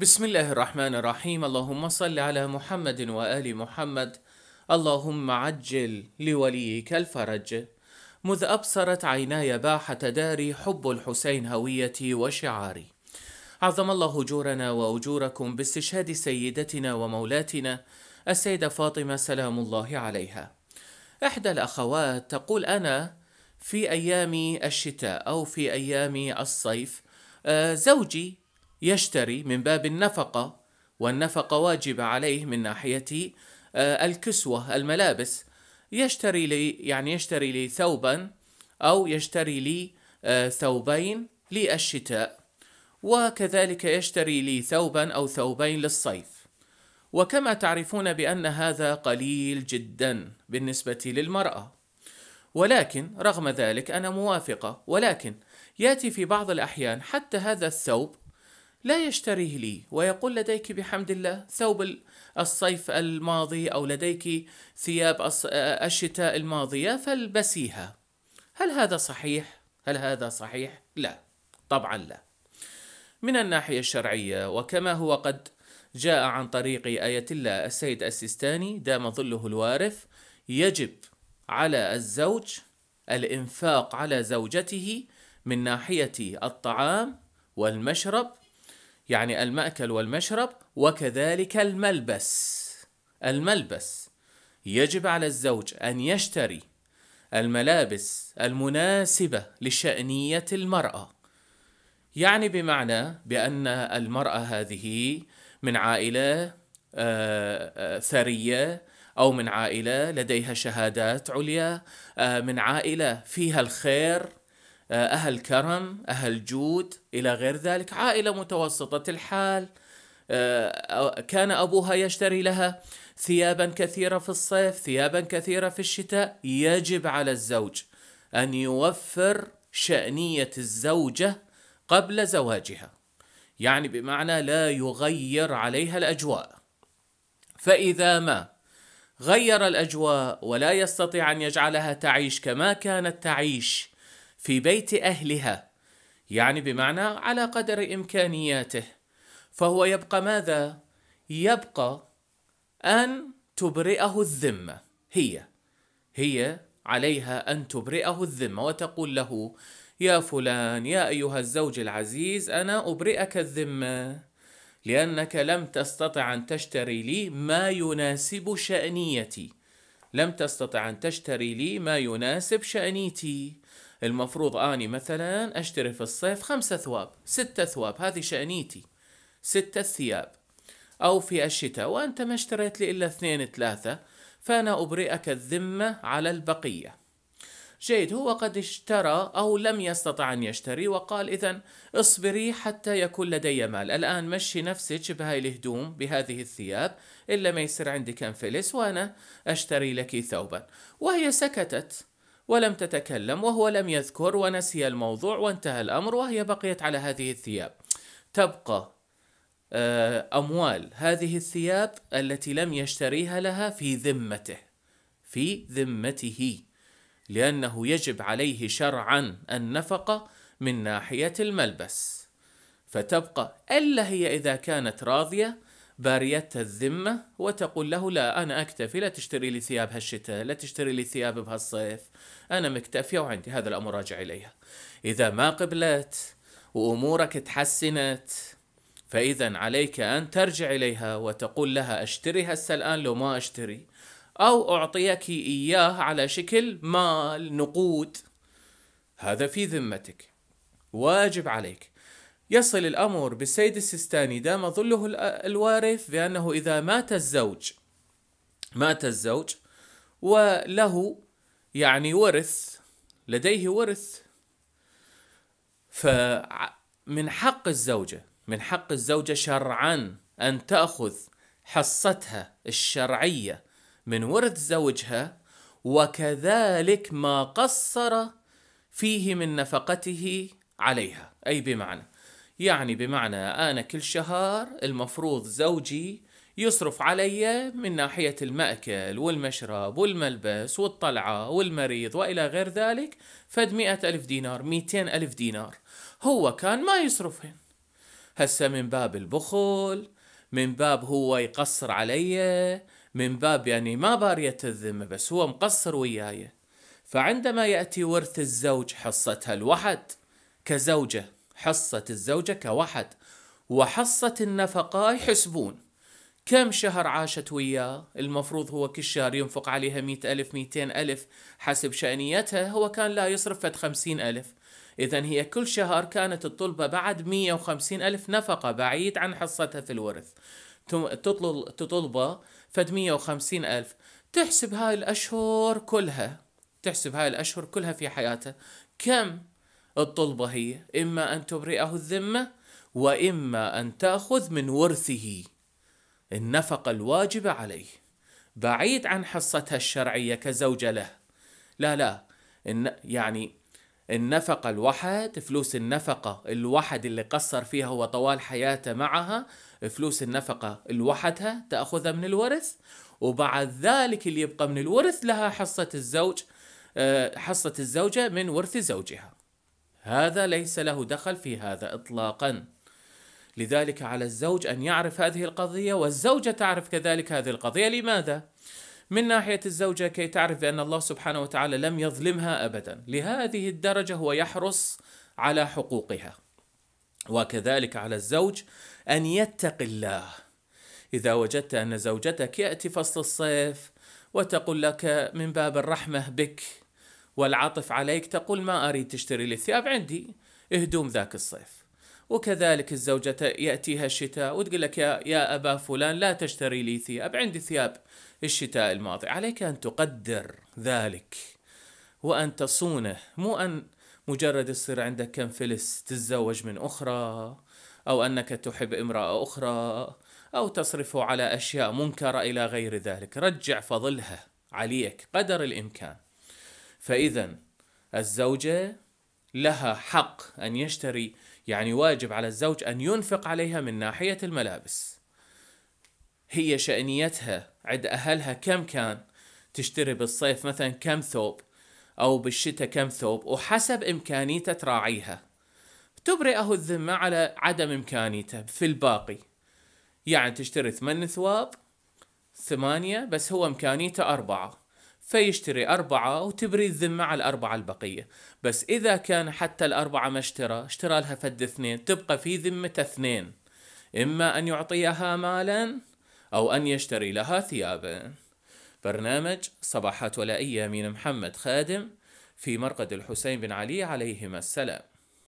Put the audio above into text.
بسم الله الرحمن الرحيم اللهم صل على محمد وآل محمد اللهم عجل لوليك الفرج مذ أبصرت عيناي باحة داري حب الحسين هويتي وشعاري عظم الله أجورنا وأجوركم باستشهاد سيدتنا ومولاتنا السيدة فاطمة سلام الله عليها إحدى الأخوات تقول أنا في أيام الشتاء أو في أيام الصيف آه، زوجي يشتري من باب النفقة والنفقة واجبة عليه من ناحية آه، الكسوة الملابس يشتري لي يعني يشتري لي ثوبا أو يشتري لي آه، ثوبين للشتاء وكذلك يشتري لي ثوبا أو ثوبين للصيف وكما تعرفون بأن هذا قليل جدا بالنسبة للمرأة ولكن رغم ذلك أنا موافقة ولكن يأتي في بعض الأحيان حتى هذا الثوب لا يشتريه لي ويقول لديك بحمد الله ثوب الصيف الماضي او لديك ثياب الشتاء الماضيه فالبسيها هل هذا صحيح هل هذا صحيح لا طبعا لا من الناحيه الشرعيه وكما هو قد جاء عن طريق ايه الله السيد السيستاني دام ظله الوارف يجب على الزوج الانفاق على زوجته من ناحيه الطعام والمشرب يعني المأكل والمشرب وكذلك الملبس الملبس يجب على الزوج أن يشتري الملابس المناسبة لشأنية المرأة يعني بمعنى بأن المرأة هذه من عائلة آه، آه، ثرية أو من عائلة لديها شهادات عليا آه، من عائلة فيها الخير آه، أهل كرم أهل جود إلى غير ذلك عائلة متوسطة الحال آه، كان أبوها يشتري لها ثيابا كثيرة في الصيف ثيابا كثيرة في الشتاء يجب على الزوج أن يوفر شأنية الزوجة قبل زواجها يعني بمعنى لا يغير عليها الأجواء فإذا ما غير الأجواء ولا يستطيع أن يجعلها تعيش كما كانت تعيش في بيت أهلها يعني بمعنى على قدر إمكانياته فهو يبقى ماذا؟ يبقى أن تبرئه الذمة هي هي عليها أن تبرئه الذمة وتقول له يا فلان يا أيها الزوج العزيز أنا أبرئك الذمة لأنك لم تستطع أن تشتري لي ما يناسب شأنيتي لم تستطع أن تشتري لي ما يناسب شأنيتي المفروض اني مثلا اشتري في الصيف خمسة ثواب ستة ثواب هذه شأنيتي ستة ثياب او في الشتاء وانت ما اشتريت لي الا اثنين ثلاثة فانا ابرئك الذمة على البقية جيد هو قد اشترى او لم يستطع ان يشتري وقال اذا اصبري حتى يكون لدي مال الان مشي نفسك بهاي الهدوم بهذه الثياب الا ما يصير عندي كم فلس وانا اشتري لك ثوبا وهي سكتت ولم تتكلم وهو لم يذكر ونسي الموضوع وانتهى الأمر وهي بقيت على هذه الثياب تبقى آه، أموال هذه الثياب التي لم يشتريها لها في ذمته في ذمته لأنه يجب عليه شرعا النفقة من ناحية الملبس فتبقى إلا هي إذا كانت راضية بارية الذمة وتقول له لا أنا أكتفي لا تشتري لي ثياب هالشتاء لا تشتري لي ثياب بهالصيف أنا مكتفية وعندي هذا الأمر راجع إليها إذا ما قبلت وأمورك تحسنت فإذا عليك أن ترجع إليها وتقول لها أشتري هسه الآن لو ما أشتري أو أعطيك إياه على شكل مال نقود هذا في ذمتك واجب عليك يصل الأمر بالسيد السيستاني دام ظله الوارث بأنه إذا مات الزوج مات الزوج وله يعني ورث لديه ورث فمن حق الزوجة من حق الزوجة شرعا أن تأخذ حصتها الشرعية من ورث زوجها وكذلك ما قصر فيه من نفقته عليها أي بمعنى يعني بمعنى أنا كل شهر المفروض زوجي يصرف علي من ناحية المأكل والمشرب والملبس والطلعة والمريض وإلى غير ذلك فد مئة ألف دينار ميتين ألف دينار هو كان ما يصرفهن هسه من باب البخل من باب هو يقصر علي من باب يعني ما بارية الذمة بس هو مقصر وياي فعندما يأتي ورث الزوج حصتها الوحد كزوجه حصة الزوجة كواحد وحصة النفقة يحسبون كم شهر عاشت وياه المفروض هو كل شهر ينفق عليها مئة ألف مئتين ألف حسب شأنيتها هو كان لا يصرف فد خمسين ألف إذا هي كل شهر كانت الطلبة بعد مية وخمسين ألف نفقة بعيد عن حصتها في الورث تطلبه فد مية وخمسين ألف تحسب هاي الأشهر كلها تحسب هاي الأشهر كلها في حياتها كم الطلبة هي إما أن تبرئه الذمة وإما أن تأخذ من ورثه النفقة الواجبة عليه بعيد عن حصتها الشرعية كزوجة له لا لا يعني النفقة الوحد فلوس النفقة الوحد اللي قصر فيها هو طوال حياته معها فلوس النفقة الوحدها تأخذها من الورث وبعد ذلك اللي يبقى من الورث لها حصة الزوج آه، حصة الزوجة من ورث زوجها هذا ليس له دخل في هذا اطلاقا لذلك على الزوج ان يعرف هذه القضيه والزوجه تعرف كذلك هذه القضيه لماذا من ناحيه الزوجه كي تعرف بان الله سبحانه وتعالى لم يظلمها ابدا لهذه الدرجه هو يحرص على حقوقها وكذلك على الزوج ان يتقي الله اذا وجدت ان زوجتك ياتي فصل الصيف وتقول لك من باب الرحمه بك والعطف عليك تقول ما أريد تشتري لي الثياب عندي هدوم ذاك الصيف وكذلك الزوجة يأتيها الشتاء وتقول لك يا, يا أبا فلان لا تشتري لي ثياب عندي ثياب الشتاء الماضي عليك أن تقدر ذلك وأن تصونه مو أن مجرد يصير عندك كم فلس تتزوج من أخرى أو أنك تحب امرأة أخرى أو تصرف على أشياء منكرة إلى غير ذلك رجع فضلها عليك قدر الإمكان فإذا الزوجة لها حق أن يشتري يعني واجب على الزوج أن ينفق عليها من ناحية الملابس هي شأنيتها عند أهلها كم كان تشتري بالصيف مثلا كم ثوب أو بالشتاء كم ثوب وحسب إمكانيته تراعيها تبرئه الذمة على عدم إمكانيته في الباقي يعني تشتري ثمان ثواب ثمانية بس هو إمكانيته أربعة فيشتري أربعة وتبري الذمة على الأربعة البقية بس إذا كان حتى الأربعة ما اشترى اشترى لها فد اثنين تبقى في ذمة اثنين إما أن يعطيها مالا أو أن يشتري لها ثيابا برنامج صباحات أيام من محمد خادم في مرقد الحسين بن علي عليهما السلام